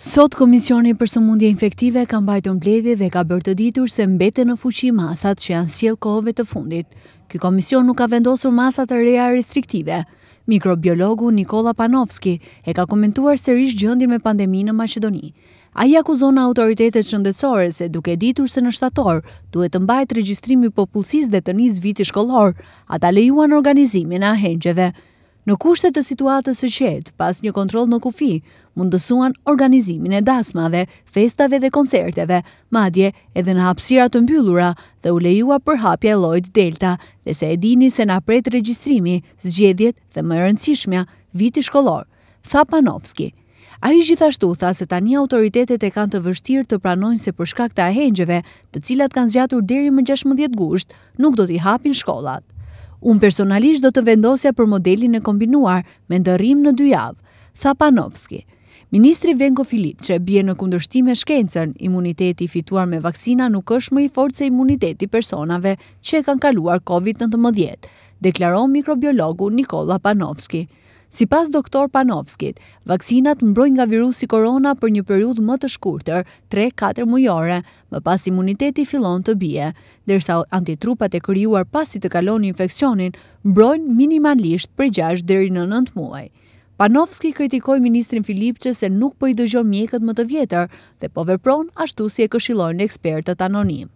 Sot, Komisioni për sëmundje infektive ka mbajtë në dhe ka bërë të ditur se mbete në fuqi masat që janë sjell kohëve të fundit. Ky komision nuk ka vendosur masat të reja restriktive. Mikrobiologu Nikola Panovski e ka komentuar sërish gjëndin me pandemi në Macedoni. A i akuzon autoritetet shëndetsore se duke ditur se në shtator duhet të mbajtë registrimi popullsis dhe të njës viti shkollor, ata lejuan organizimin a hengjeve. Në kushtet të situatës së qetë, pas një kontrol në kufi, mundësuan organizimin e dasmave, festave dhe koncerteve, madje edhe në hapsira të mbyllura dhe u lejua për hapja e lojt Delta, dhe se e dini se na pret regjistrimi, zgjedjet dhe më rëndësishmja viti shkollor, tha Panovski. A i gjithashtu tha se tani autoritetet e kanë të vështirë të pranojnë se për shkak të ahengjeve, të cilat kanë zgjatur deri më 16 gusht, nuk do t'i hapin shkollat. Unë personalisht do të vendosja për modelin e kombinuar me ndërrim në dy javë, tha Panovski. Ministri Venko Filip, që bje në kundërshtim e shkencën, imuniteti fituar me vakcina nuk është më i forë se imuniteti personave që e kanë kaluar COVID-19, deklaron mikrobiologu Nikola Panovski. Si pas doktor Panovskit, vaksinat mbrojnë nga virusi korona për një periud më të shkurëtër, 3-4 mujore, më pas imuniteti fillon të bie, dërsa antitrupat e kryuar pasi të kalon infekcionin mbrojnë minimalisht për 6 dheri në 9 muaj. Panovski kritikoj Ministrin Filipqe se nuk për po i dëgjon mjekët më të vjetër dhe po vepron ashtu si e këshilojnë ekspertët anonimë.